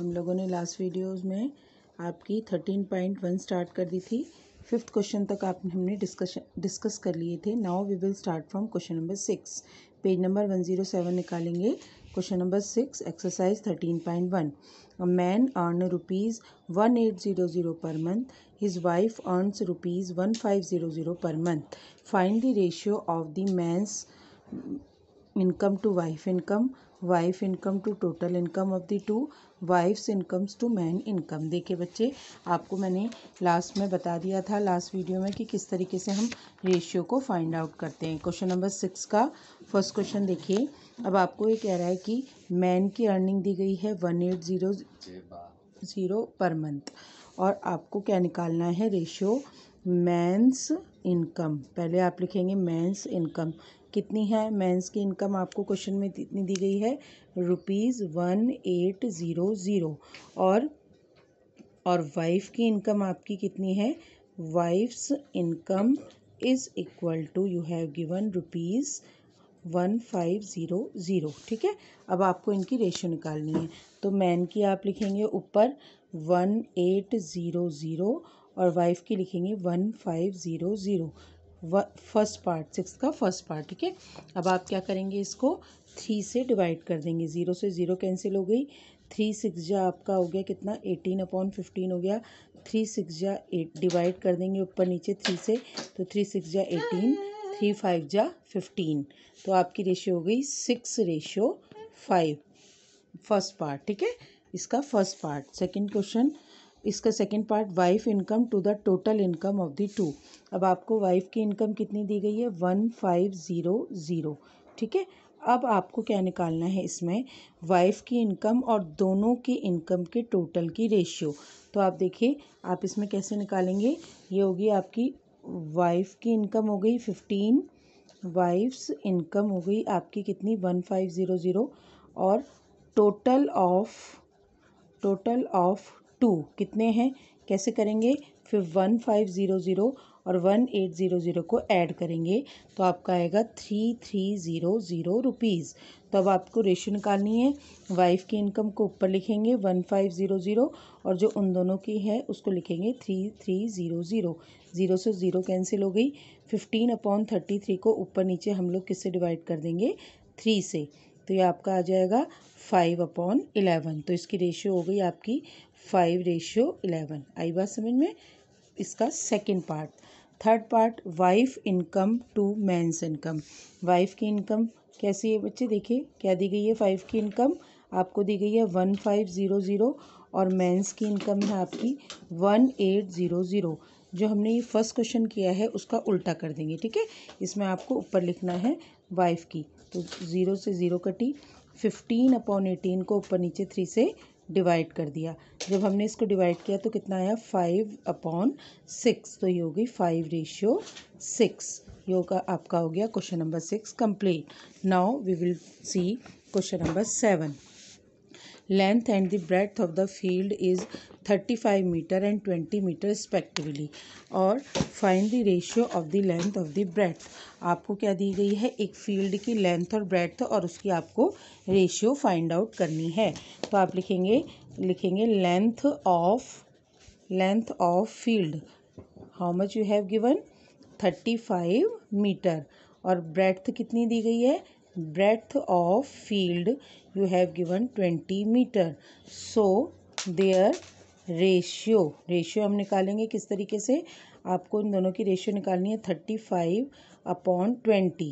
हम लोगों ने लास्ट वीडियोस में आपकी थर्टीन पॉइंट वन स्टार्ट कर दी थी फिफ्थ क्वेश्चन तक आप हमने डिस्कशन डिस्कस कर लिए थे now we will start from question number six page number one zero seven निकालेंगे question number six exercise thirteen point one man earn rupees one eight zero zero per month his wife earns rupees one five zero zero per month find the ratio of the man's income to wife income wife income to total income of the two wife's incomes to man income देखिए बच्चे आपको मैंने last में बता दिया था last video में कि किस तरीके से हम रेशियो को फाइंड आउट करते हैं क्वेश्चन नंबर सिक्स का फर्स्ट क्वेश्चन देखिए अब आपको ये कह रहा है कि मैन की अर्निंग दी गई है one eight zero zero per month और आपको क्या निकालना है रेशियो मैंस इनकम पहले आप लिखेंगे मैंस इनकम कितनी है मेंस की इनकम आपको क्वेश्चन में कितनी दी गई है rupees one eight zero zero और और वाइफ की इनकम आपकी कितनी है wife's income is equal to you have given rupees one five zero zero ठीक है अब आपको इनकी रेशो निकालनी है तो मैन की आप लिखेंगे ऊपर वन एट ज़ीरो ज़ीरो और वाइफ की लिखेंगे one five zero zero first part six का फर्स्ट पार्ट ठीक है अब आप क्या करेंगे इसको थ्री से डिवाइड कर देंगे ज़ीरो से ज़ीरो कैंसिल हो गई थ्री सिक्स जा आपका हो गया कितना एटीन अपॉन फिफ्टीन हो गया थ्री सिक्स जा एट डिवाइड कर देंगे ऊपर नीचे थ्री से तो थ्री सिक्स जा एटीन थ्री फाइव जा फिफ्टीन तो आपकी रेशियो हो गई six ratio five first part ठीक है इसका फर्स्ट पार्ट सेकेंड क्वेश्चन इसका second part wife income to the total income of the two अब आपको वाइफ की इनकम कितनी दी गई है वन फाइव ज़ीरो ज़ीरो ठीक है अब आपको क्या निकालना है इसमें वाइफ की इनकम और दोनों की इनकम के टोटल की रेशियो तो आप देखिए आप इसमें कैसे निकालेंगे ये होगी आपकी वाइफ की इनकम हो गई फिफ्टीन वाइफ्स इनकम हो गई आपकी कितनी वन फाइव ज़ीरो ज़ीरो और total of total of two कितने हैं कैसे करेंगे फिर वन फाइव ज़ीरो ज़ीरो और वन एट ज़ीरो ज़ीरो को ऐड करेंगे तो आपका आएगा three three zero zero rupees तो अब आपको रेशो निकालनी है वाइफ की इनकम को ऊपर लिखेंगे वन फाइव ज़ीरो ज़ीरो और जो उन दोनों की है उसको लिखेंगे three three zero zero zero से ज़ीरो कैंसिल हो गई फिफ्टीन अपॉन थर्टी थ्री को ऊपर नीचे हम लोग किससे डिवाइड कर देंगे थ्री से तो ये आपका आ जाएगा फाइव अपॉन इलेवन तो इसकी रेशियो हो गई आपकी फाइव रेशियो इलेवन आई बात समझ में इसका second part third part wife income to man's income wife की इनकम कैसी है बच्चे देखिए क्या दी गई है फाइव की इनकम आपको दी गई है वन फाइव ज़ीरो ज़ीरो और मैंस की इनकम है आपकी वन एट ज़ीरो ज़ीरो जो हमने ये फर्स्ट क्वेश्चन किया है उसका उल्टा कर देंगे ठीक है इसमें आपको ऊपर लिखना है वाइफ की तो ज़ीरो से ज़ीरो कटी फिफ्टीन अपॉन एटीन को ऊपर नीचे थ्री से डिवाइड कर दिया जब हमने इसको डिवाइड किया तो कितना आया फाइव अपॉन सिक्स तो ये हो गई फाइव रेशियो सिक्स ये आपका हो गया question number six complete now we will see question number seven length and the the of the field is thirty five metre and twenty metre respectively और find the ratio of the length of the breadth आपको क्या दी गई है एक field की length और breath और उसकी आपको रेशियो फाइंड आउट करनी है तो आप लिखेंगे लिखेंगे length of length of field how much you have given thirty five metre और ब्रेथ कितनी दी गई है breadth of field you have given 20 meter so their ratio ratio हम निकालेंगे किस तरीके से आपको इन दोनों की रेशियो निकालनी है थर्टी फाइव अपॉन ट्वेंटी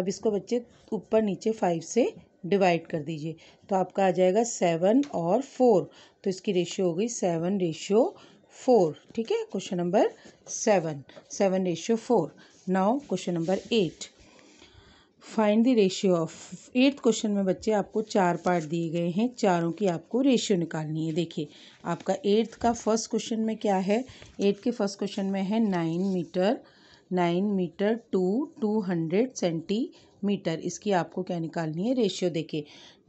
अब इसको बच्चे ऊपर नीचे फाइव से डिवाइड कर दीजिए तो आपका आ जाएगा सेवन और फोर तो इसकी रेशियो हो गई सेवन रेशियो फोर ठीक है question number seven seven ratio four now question number eight find the ratio of eighth question में बच्चे आपको चार पार्ट दिए गए हैं चारों की आपको रेशियो निकालनी है देखिए आपका एट्थ का फर्स्ट क्वेश्चन में क्या है एट्थ के फर्स्ट क्वेश्चन में है nine metre nine metre to two hundred centimetre इसकी आपको क्या निकालनी है रेशियो देखिए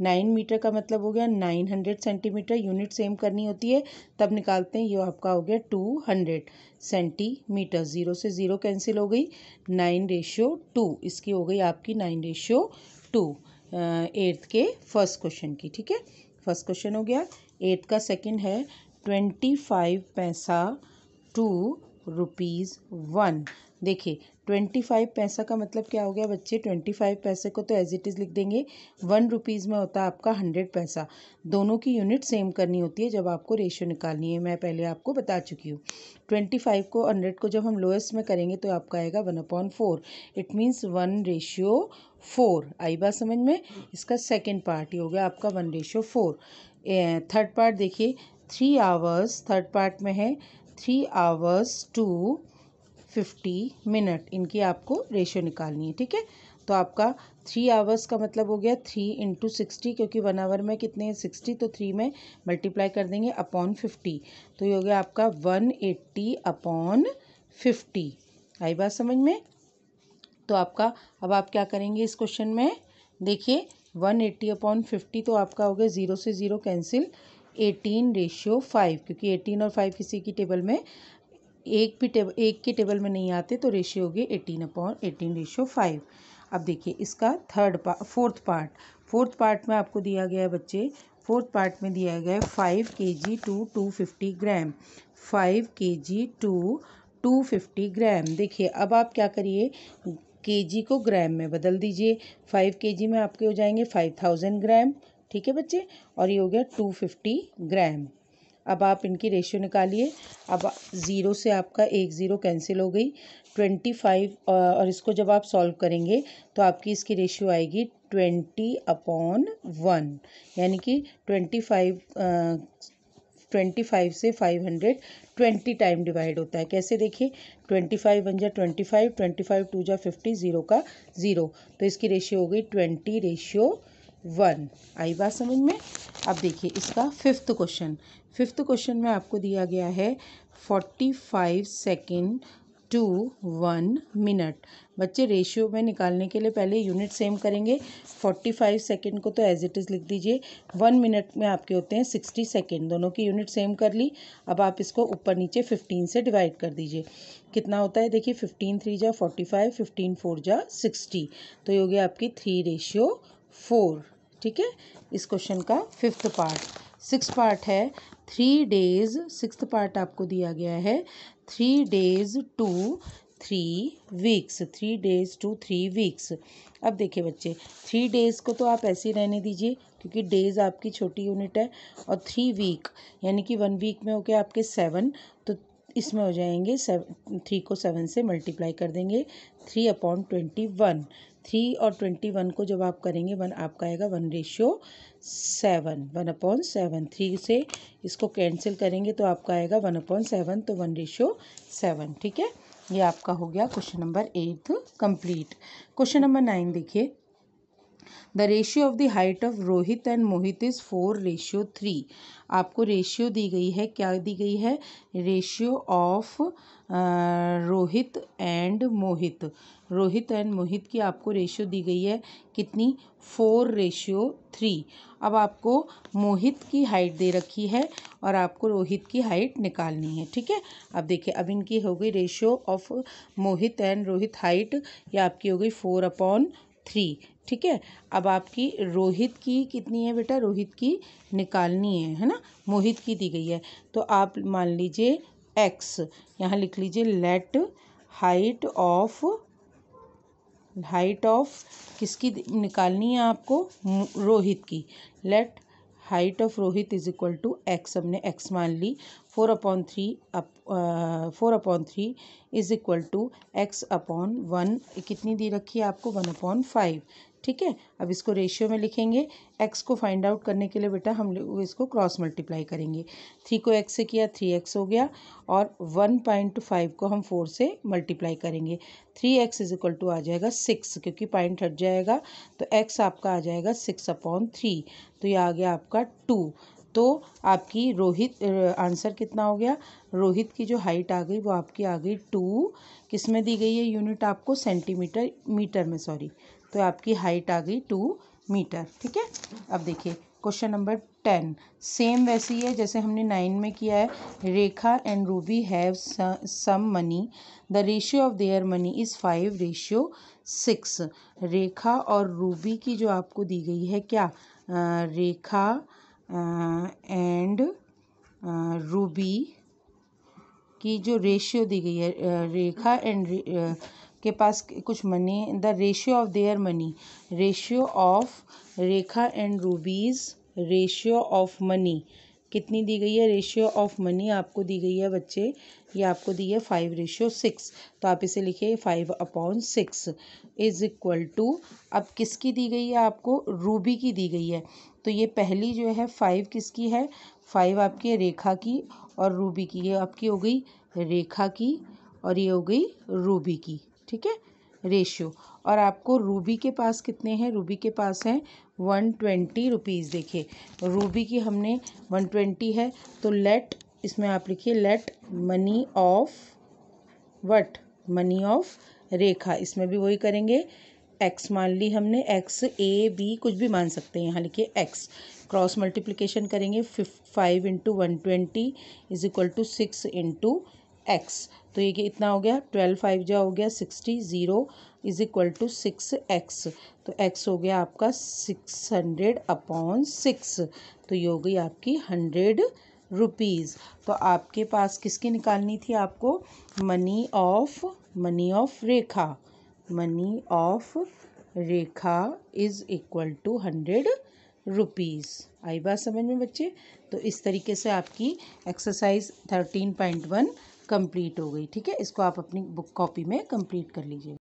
नाइन मीटर का मतलब हो गया nine hundred centimetre unit same करनी होती है तब निकालते हैं ये आपका हो गया टू हंड्रेड सेंटीमीटर ज़ीरो से ज़ीरो कैंसिल हो गई नाइन रेशियो टू इसकी हो गई आपकी नाइन रेशियो टू एट्थ के फर्स्ट क्वेश्चन की ठीक है फर्स्ट क्वेश्चन हो गया एट्थ का सेकेंड है ट्वेंटी फाइव पैसा टू रुपीज़ वन देखिए ट्वेंटी फाइव पैसा का मतलब क्या हो गया बच्चे ट्वेंटी फाइव पैसे को तो एज इट इज़ लिख देंगे वन रुपीज़ में होता है आपका हंड्रेड पैसा दोनों की यूनिट सेम करनी होती है जब आपको रेशियो निकालनी है मैं पहले आपको बता चुकी हूँ ट्वेंटी फाइव को हंड्रेड को जब हम लोएस्ट में करेंगे तो आपका आएगा one upon four it means one ratio four आई बात समझ में इसका सेकेंड पार्ट ही हो गया आपका one ratio four third part देखिए थ्री आवर्स थर्ड पार्ट में है three hours to fifty minute इनकी आपको रेशियो निकालनी है ठीक है तो आपका थ्री आवर्स का मतलब हो गया थ्री इंटू सिक्सटी क्योंकि वन आवर में कितने हैं सिक्सटी तो थ्री में मल्टीप्लाई कर देंगे अपॉन फिफ्टी तो ये हो गया आपका वन एट्टी अपॉन फिफ्टी आई बात समझ में तो आपका अब आप क्या करेंगे इस क्वेश्चन में देखिए वन एट्टी अपॉन फिफ्टी तो आपका हो गया ज़ीरो से zero cancel eighteen ratio five क्योंकि एटीन और फाइव किसी की टेबल में एक भी टेबल एक के टेबल में नहीं आते तो रेशियो होगी eighteen upon eighteen ratio five अब देखिए इसका third part fourth part fourth part में आपको दिया गया है बच्चे फोर्थ पार्ट में दिया गया है five K G to two fifty gram five K G to two fifty gram देखिए अब आप क्या करिए के जी को ग्राम में बदल दीजिए फाइव के जी में आपके हो जाएंगे फाइव थाउजेंड ग्राम ठीक है बच्चे और ये हो गया टू फिफ्टी ग्राम अब आप इनकी रेशियो निकालिए अब ज़ीरो से आपका एक ज़ीरो कैंसिल हो गई ट्वेंटी फाइव और इसको जब आप सॉल्व करेंगे तो आपकी इसकी रेशियो आएगी ट्वेंटी अपॉन वन यानी कि ट्वेंटी फाइव ट्वेंटी फाइव से five hundred twenty time divide होता है कैसे देखिए ट्वेंटी फाइव वन जा twenty five twenty five two जा फिफ्टी ज़ीरो का ज़ीरो तो इसकी रेशियो हो गई ट्वेंटी रेशियो वन आई बात समझ में अब देखिए इसका फिफ्थ क्वेश्चन फिफ्थ क्वेश्चन में आपको दिया गया है forty five second to one minute बच्चे रेशियो में निकालने के लिए पहले यूनिट सेम करेंगे फोर्टी फाइव सेकेंड को तो एज इट इज़ लिख दीजिए वन मिनट में आपके होते हैं सिक्सटी सेकेंड दोनों की यूनिट सेम कर ली अब आप इसको ऊपर नीचे फिफ्टीन से डिवाइड कर दीजिए कितना होता है देखिए फिफ्टीन थ्री जा फोर्टी फाइव फिफ्टीन फोर जा सिक्सटी तो ये हो गया आपकी थ्री रेशियो फोर ठीक है इस क्वेश्चन का फिफ्थ पार्ट सिक्स पार्ट है थ्री डेज सिक्स पार्ट आपको दिया गया है three days to three weeks three days to three weeks अब देखिए बच्चे थ्री डेज़ को तो आप ऐसे ही रहने दीजिए क्योंकि डेज़ आपकी छोटी यूनिट है और थ्री वीक यानी कि वन वीक में हो गया आपके सेवन तो इसमें हो जाएंगे सेवन थ्री को सेवन से मल्टीप्लाई कर देंगे three upon twenty one three और ट्वेंटी वन को जब आप करेंगे वन आपका आएगा one ratio seven one upon seven three से इसको कैंसिल करेंगे तो आपका आएगा वन अपॉन सेवन तो वन रेशियो सेवन ठीक है ये आपका हो गया question number eight complete question number nine देखिए the ratio of the height of Rohit and Mohit is four ratio three आपको रेशियो दी गई है क्या दी गई है ratio of Rohit and Mohit Rohit and Mohit की आपको रेशियो दी गई है कितनी फोर रेशियो थ्री अब आपको मोहित की हाइट दे रखी है और आपको रोहित की हाइट निकालनी है ठीक है अब देखिए अब इनकी हो गई ratio of Mohit and Rohit height ये आपकी हो गई फोर अपॉन थ्री ठीक है अब आपकी रोहित की कितनी है बेटा रोहित की निकालनी है है ना मोहित की दी गई है तो आप मान लीजिए एक्स यहाँ लिख लीजिए let height of height of किसकी निकालनी है आपको रोहित की let height of Rohit is equal to X हमने एक्स मान ली four upon three up four upon three is equal to X upon one कितनी दी रखी है आपको वन अपॉन फाइव ठीक है अब इसको रेशियो में लिखेंगे एक्स को फाइंड आउट करने के लिए बेटा हम इसको क्रॉस मल्टीप्लाई करेंगे थ्री को एक्स से किया थ्री एक्स हो गया और वन पॉइंट फाइव को हम फोर से मल्टीप्लाई करेंगे three X is equal to आ जाएगा सिक्स क्योंकि पॉइंट हट जाएगा तो एक्स आपका आ जाएगा सिक्स अपॉन थ्री तो ये आ गया आपका टू तो आपकी रोहित आंसर कितना हो गया रोहित की जो हाइट आ गई वो आपकी आ गई टू किस में दी गई है यूनिट आपको सेंटीमीटर मीटर में सॉरी तो आपकी हाइट आ गई टू मीटर ठीक है अब देखिए क्वेश्चन नंबर टेन सेम वैसे ही है जैसे हमने नाइन में किया है Rekha and Ruby have some money the ratio of their money is five ratio six Rekha और रूबी की जो आपको दी गई है क्या रेखा एंड रूबी की जो रेशियो दी गई है रेखा एंड के पास कुछ money the ratio of their money ratio of Rekha and Ruby's ratio of money कितनी दी गई है रेशियो ऑफ मनी आपको दी गई है बच्चे ये आपको दी है फाइव रेशियो सिक्स तो आप इसे लिखिए five upon six is equal to अब किसकी दी गई है आपको रूबी की दी गई है तो ये पहली जो है फाइव किसकी है फाइव आपकी रेखा की और रूबी की ये आपकी हो गई रेखा की और ये हो गई रूबी की ठीक है रेशियो और आपको रूबी के पास कितने हैं रूबी के पास हैं वन ट्वेंटी रुपीज़ देखिए रूबी की हमने वन ट्वेंटी है तो लेट इसमें आप लिखिए let money of what money of Rekha इसमें भी वही करेंगे एक्स मान ली हमने एक्स ए बी कुछ भी मान सकते हैं यहाँ लिखिए एक्स क्रॉस मल्टीप्लिकेशन करेंगे फिफ five into one twenty is equal to six into X तो ये इतना हो गया ट्वेल्व फाइव जो हो गया sixty zero is equal to six X तो एक्स हो गया आपका सिक्स हंड्रेड अपॉन सिक्स तो ये हो गई आपकी हंड्रेड रुपीज़ तो आपके पास किसकी निकालनी थी आपको money of money of Rekha money of Rekha is equal to hundred rupees आई बात समझ में बच्चे तो इस तरीके से आपकी exercise thirteen point one complete हो गई ठीक है इसको आप अपनी बुक कॉपी में कंप्लीट कर लीजिए